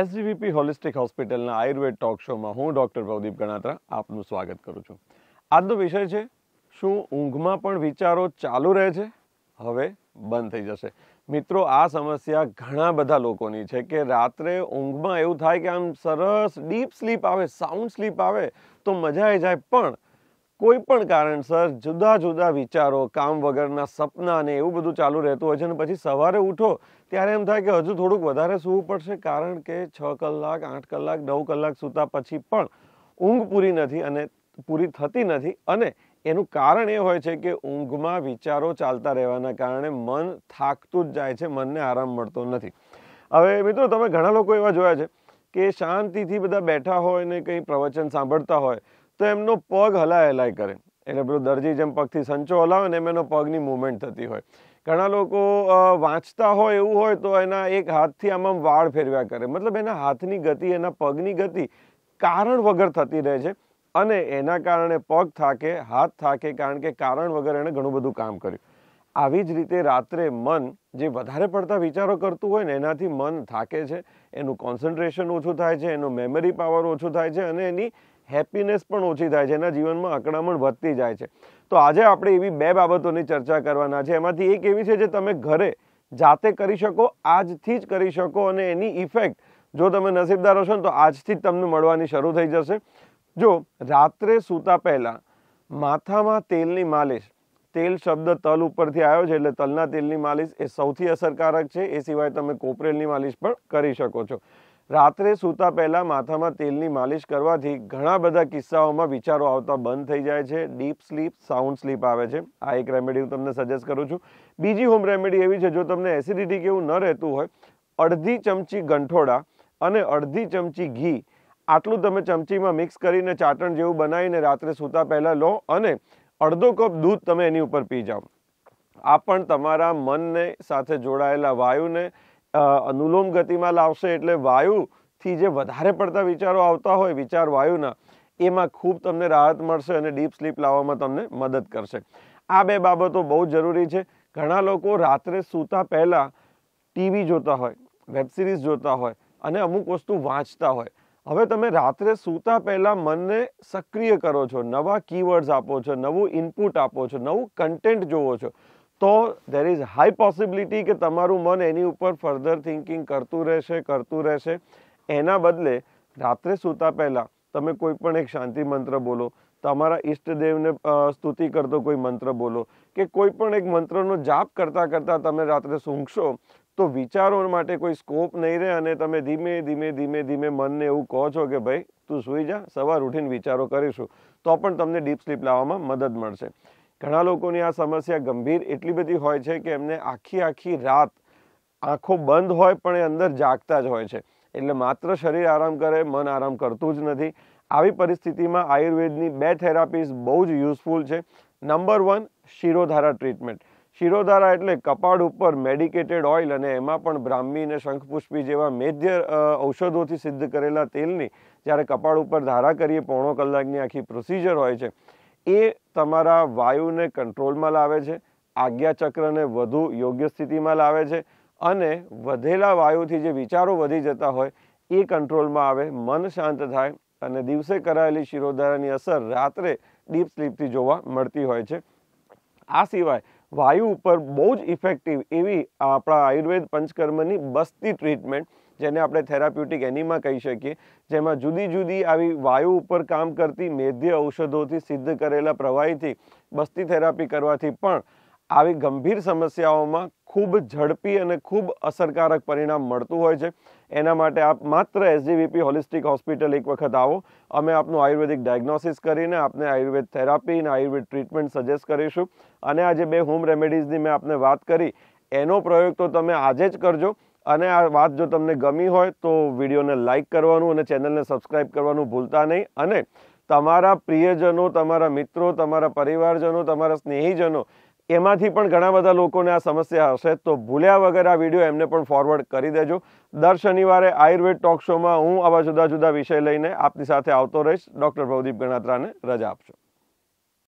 SGVP holistic હોસ્પિટલના Ayurveda talk શોમાં હું ડૉક્ટર પ્રદીપ ગણાત્રા આપનું સ્વાગત કરું છું આજનો વિષય છે શું ઊંઘમાં પણ વિચારો ચાલુ રહે છે હવે બંધ થઈ જશે મિત્રો આ સમસ્યા ઘણા બધા લોકોની છે કે રાત્રે ઊંઘમાં એવું થાય કે આમ સરસ ડીપ સ્લીપ આવે સાઉન્ડ સ્લીપ આવે તો મજા આવી જાય પણ કોઈ પણ કારણસર જુદા જુદા વિચારો કામ વગરના સપના અને એવું બધું ચાલુ રહેતું હોય છે અને પછી સવારે ઉઠો ત્યારે એમ થાય કે હજુ થોડુંક વધારે સૂવું પડશે કારણ કે છ કલાક આઠ કલાક નવ કલાક સૂતા પછી પણ ઊંઘ પૂરી નથી અને પૂરી થતી નથી અને એનું કારણ એ હોય છે કે ઊંઘમાં વિચારો ચાલતા રહેવાના કારણે મન થાકતું જ જાય છે મનને આરામ મળતો નથી હવે મિત્રો તમે ઘણા લોકો એવા જોયા છે કે શાંતિથી બધા બેઠા હોય ને કંઈ પ્રવચન સાંભળતા હોય તો એમનો પગ હલાય હલાય કરે એટલે પેલું દરજી જેમ પગથી સંચો હલાવે ને એમ એનો પગની મૂવમેન્ટ થતી હોય ઘણા લોકો વાંચતા હોય એવું હોય તો એના એક હાથથી આમ આમ વાળ ફેરવ્યા કરે મતલબ એના હાથની ગતિ એના પગની ગતિ કારણ વગર થતી રહે છે અને એના કારણે પગ થાકે હાથ થાકે કારણ કે કારણ વગર એણે ઘણું બધું કામ કર્યું આવી જ રીતે રાત્રે મન જે વધારે પડતા વિચારો કરતું હોય ને એનાથી મન થાકે છે એનું કોન્સન્ટ્રેશન ઓછું થાય છે એનું મેમરી પાવર ઓછું થાય છે અને એની હેપીનેસ પણ ઓછી થાય છે એના જીવનમાં અકળામણ વધતી જાય છે તો આજે આપણે એવી બે બાબતોની ચર્ચા કરવાના છે એમાંથી એક એવી છે જે તમે ઘરે જાતે કરી શકો આજથી જ કરી શકો અને એની ઇફેક્ટ જો તમે નસીબદાર હશો તો આજથી જ તમને મળવાની શરૂ થઈ જશે જો રાત્રે સૂતા પહેલાં માથામાં તેલની માલિશ તેલ શબ્દ તલ ઉપરથી આવ્યો છે એટલે તલના તેલની માલિશ એ સૌથી અસરકારક છે એ સિવાય તમે કોપરેલની માલિશ પણ કરી શકો છો રાત્રે સૂતા પહેલાં માથામાં તેલની માલિશ કરવાથી ઘણા બધા કિસ્સાઓમાં વિચારો આવતા બંધ થઈ જાય છે ડીપ સ્લીપ સાઉન્ડ સ્લીપ આવે છે આ એક રેમેડી હું તમને સજેસ્ટ કરું છું બીજી હોમ રેમેડી એવી છે જો તમને એસિડિટી કેવું ન રહેતું હોય અડધી ચમચી ગંઠોડા અને અડધી ચમચી ઘી આટલું તમે ચમચીમાં મિક્સ કરીને ચાટણ જેવું બનાવીને રાત્રે સૂતા પહેલાં લો અને અડધો કપ દૂધ તમે એની ઉપર પી જાઓ આ પણ તમારા મનને સાથે જોડાયેલા વાયુને અનુલોમ ગતિમાં લાવશે એટલે વાયુથી જે વધારે પડતા વિચારો આવતા હોય વિચાર વાયુના એમાં ખૂબ તમને રાહત મળશે અને ડીપ સ્લીપ લાવવામાં તમને મદદ કરશે આ બે બાબતો બહુ જરૂરી છે ઘણા લોકો રાત્રે સૂતા પહેલાં ટીવી જોતા હોય વેબ સિરીઝ જોતા હોય અને અમુક વસ્તુ વાંચતા હોય હવે તમે રાત્રે સૂતા પહેલાં મનને સક્રિય કરો છો નવા કીવર્ડ્સ આપો છો નવું ઇનપુટ આપો છો નવું કન્ટેન્ટ જોવો છો તો દેર ઇઝ હાઈ પોસિબિલિટી કે તમારું મન એની ઉપર ફર્ધર થિંકિંગ કરતું રહેશે કરતું રહેશે એના બદલે રાત્રે સૂતા પહેલાં તમે કોઈ પણ એક શાંતિ મંત્ર બોલો તમારા ઈષ્ટદેવને સ્તુતિ કરતો કોઈ મંત્ર બોલો કે કોઈ પણ એક મંત્રનો જાપ કરતાં કરતાં તમે રાત્રે સૂંઘશો તો વિચારો માટે કોઈ સ્કોપ નહીં રહે અને તમે ધીમે ધીમે ધીમે ધીમે મનને એવું કહો છો કે ભાઈ તું સૂઈ જા સવાર ઉઠીને વિચારો કરીશું તો પણ તમને ડીપ સ્લીપ લાવવામાં મદદ મળશે ઘણા લોકોની આ સમસ્યા ગંભીર એટલી બધી હોય છે કે એમને આખી આખી રાત આંખો બંધ હોય પણ એ અંદર જાગતા જ હોય છે એટલે માત્ર શરીર આરામ કરે મન આરામ કરતું જ નથી આવી પરિસ્થિતિમાં આયુર્વેદની બે થેરાપીઝ બહુ જ યુઝફુલ છે number one shirodhara treatment shirodhara એટલે કપાળ ઉપર મેડિકેટેડ ઓઇલ અને એમાં પણ બ્રાહ્મી અને શંખપુષ્પી જેવા મેધ્ય ઔષધોથી સિદ્ધ કરેલા તેલની જ્યારે કપાળ ઉપર ધારા કરીએ પોણો કલાકની આખી પ્રોસિજર હોય છે એ તમારા વાયુને કંટ્રોલમાં લાવે છે આજ્ઞાચક્રને વધુ યોગ્ય સ્થિતિમાં લાવે છે અને વધેલા વાયુથી જે વિચારો વધી જતા હોય એ કંટ્રોલમાં આવે મન શાંત થાય અને દિવસે કરાયેલી શિરોધારાની અસર રાત્રે ડીપ સ્લીપથી જોવા મળતી હોય છે આ સિવાય વાયુ ઉપર બહુ જ ઇફેક્ટિવ એવી આપણા આયુર્વેદ પંચકર્મની બસ્તી ટ્રીટમેન્ટ જેને આપણે થેરાપ્યુટિક એનિમા કહી શકીએ જેમાં જુદી જુદી આવી વાયુ ઉપર કામ કરતી મેધ્ય ઔષધોથી સિદ્ધ કરેલા પ્રવાહીથી બસ્તી થેરાપી કરવાથી પણ આવી ગંભીર સમસ્યાઓમાં ખૂબ ઝડપી અને ખૂબ અસરકારક પરિણામ મળતું હોય છે એના માટે આપ માત્ર એસજીવીપી હોલિસ્ટિક હોસ્પિટલ એક વખત આવો અમે આપનું આયુર્વેદિક ડાયગ્નોસિસ કરીને આપને આયુર્વેદ થેરાપી અને આયુર્વેદ ટ્રીટમેન્ટ સજેસ્ટ કરીશું અને આ જે બે હોમ રેમેડીઝની મેં આપને વાત કરી એનો પ્રયોગ તો તમે આજે જ કરજો અને આ વાત જો તમને ગમી હોય તો વિડીયોને લાઇક કરવાનું અને ચેનલને સબસ્ક્રાઈબ કરવાનું ભૂલતા નહીં અને તમારા પ્રિયજનો તમારા મિત્રો તમારા પરિવારજનો તમારા સ્નેહીજનો એમાંથી પણ ઘણા બધા લોકોને આ સમસ્યા હશે તો ભૂલ્યા વગર આ વિડીયો એમને પણ ફોરવર્ડ કરી દેજો દર શનિવારે આયુર્વેદ ટોક શોમાં હું આવા જુદા જુદા વિષય લઈને આપની સાથે આવતો રહીશ ડૉક્ટર ભવદીપ ગણાત્રાને રજા આપશો